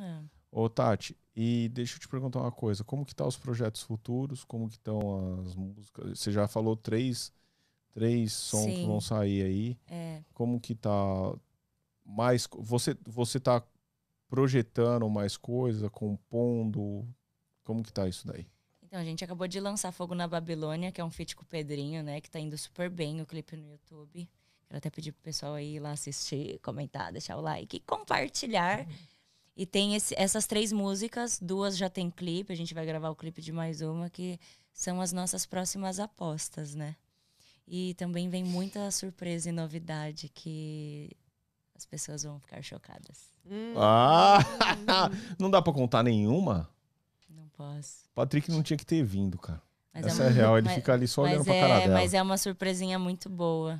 É. Ô, Tati, e deixa eu te perguntar uma coisa. Como que tá os projetos futuros? Como que estão as músicas? Você já falou três, três sons Sim. que vão sair aí. É. Como que tá mais... Você, você tá projetando mais coisa, compondo? Como que tá isso daí? Então, a gente acabou de lançar Fogo na Babilônia, que é um feat com o Pedrinho, né? Que tá indo super bem o clipe no YouTube. Quero até pedir pro pessoal aí ir lá assistir, comentar, deixar o like e compartilhar. Uhum. E tem esse, essas três músicas, duas já tem clipe, a gente vai gravar o clipe de mais uma, que são as nossas próximas apostas, né? E também vem muita surpresa e novidade que as pessoas vão ficar chocadas. Hum. Ah! Não dá pra contar nenhuma? Não posso. Patrick não tinha que ter vindo, cara. Mas é Essa é, uma, é real, ele mas, fica ali só olhando é, pra cara dela. Mas é uma surpresinha muito boa.